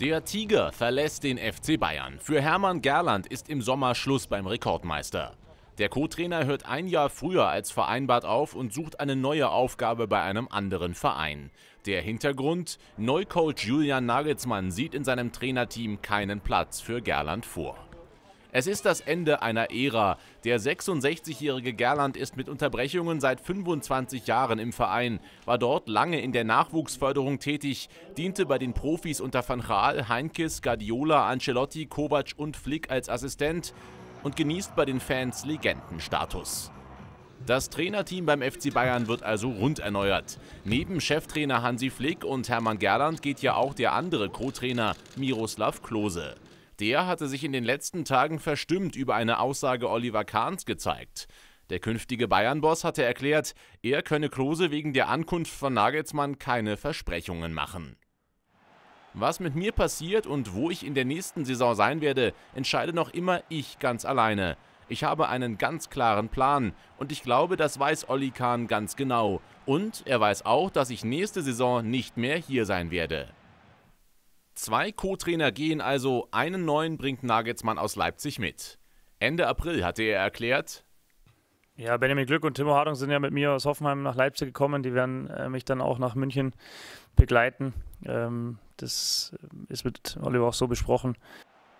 Der Tiger verlässt den FC Bayern. Für Hermann Gerland ist im Sommer Schluss beim Rekordmeister. Der Co-Trainer hört ein Jahr früher als vereinbart auf und sucht eine neue Aufgabe bei einem anderen Verein. Der Hintergrund? Neucoach Julian Nagelsmann sieht in seinem Trainerteam keinen Platz für Gerland vor. Es ist das Ende einer Ära. Der 66-jährige Gerland ist mit Unterbrechungen seit 25 Jahren im Verein, war dort lange in der Nachwuchsförderung tätig, diente bei den Profis unter Van Gaal, Heinkes, Guardiola, Ancelotti, Kovac und Flick als Assistent und genießt bei den Fans Legendenstatus. Das Trainerteam beim FC Bayern wird also rund erneuert. Neben Cheftrainer Hansi Flick und Hermann Gerland geht ja auch der andere Co-Trainer Miroslav Klose der hatte sich in den letzten Tagen verstimmt über eine Aussage Oliver Kahns gezeigt. Der künftige Bayern-Boss hatte erklärt, er könne Klose wegen der Ankunft von Nagelsmann keine Versprechungen machen. Was mit mir passiert und wo ich in der nächsten Saison sein werde, entscheide noch immer ich ganz alleine. Ich habe einen ganz klaren Plan und ich glaube, das weiß Olli Kahn ganz genau. Und er weiß auch, dass ich nächste Saison nicht mehr hier sein werde. Zwei Co-Trainer gehen also, einen neuen bringt Nagelsmann aus Leipzig mit. Ende April hatte er erklärt, ja, Benjamin Glück und Timo Hartung sind ja mit mir aus Hoffenheim nach Leipzig gekommen. Die werden äh, mich dann auch nach München begleiten. Ähm, das äh, ist mit Oliver auch so besprochen.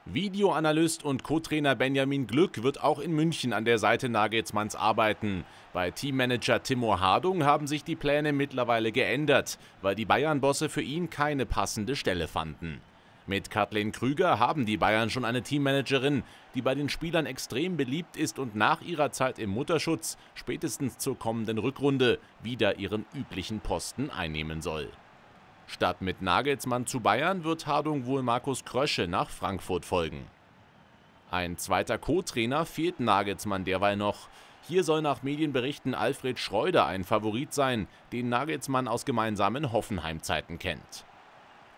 Videoanalyst und Co-Trainer Benjamin Glück wird auch in München an der Seite Nagelsmanns arbeiten. Bei Teammanager Timo Hardung haben sich die Pläne mittlerweile geändert, weil die Bayern-Bosse für ihn keine passende Stelle fanden. Mit Kathleen Krüger haben die Bayern schon eine Teammanagerin, die bei den Spielern extrem beliebt ist und nach ihrer Zeit im Mutterschutz spätestens zur kommenden Rückrunde wieder ihren üblichen Posten einnehmen soll. Statt mit Nagelsmann zu Bayern wird Hardung wohl Markus Krösche nach Frankfurt folgen. Ein zweiter Co-Trainer fehlt Nagelsmann derweil noch. Hier soll nach Medienberichten Alfred Schreuder ein Favorit sein, den Nagelsmann aus gemeinsamen Hoffenheim-Zeiten kennt.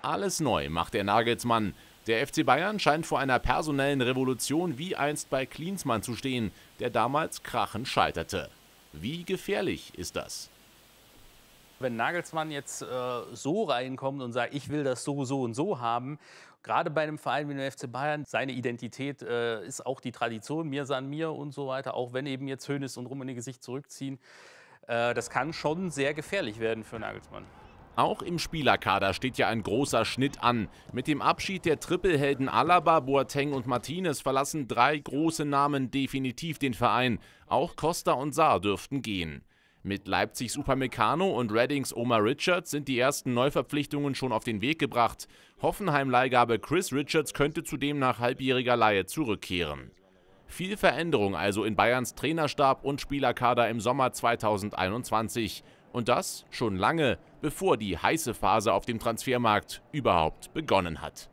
Alles neu macht der Nagelsmann. Der FC Bayern scheint vor einer personellen Revolution wie einst bei Klinsmann zu stehen, der damals krachend scheiterte. Wie gefährlich ist das? wenn Nagelsmann jetzt äh, so reinkommt und sagt, ich will das so, so und so haben, gerade bei einem Verein wie dem FC Bayern, seine Identität äh, ist auch die Tradition, mir san mir und so weiter, auch wenn eben jetzt Hönes und Rummenigge Gesicht zurückziehen, äh, das kann schon sehr gefährlich werden für Nagelsmann. Auch im Spielerkader steht ja ein großer Schnitt an. Mit dem Abschied der Trippelhelden Alaba, Boateng und Martinez verlassen drei große Namen definitiv den Verein. Auch Costa und Saar dürften gehen. Mit Leipzigs Upamecano und Reddings Omar Richards sind die ersten Neuverpflichtungen schon auf den Weg gebracht. Hoffenheim-Leihgabe Chris Richards könnte zudem nach halbjähriger Laie zurückkehren. Viel Veränderung also in Bayerns Trainerstab und Spielerkader im Sommer 2021. Und das schon lange, bevor die heiße Phase auf dem Transfermarkt überhaupt begonnen hat.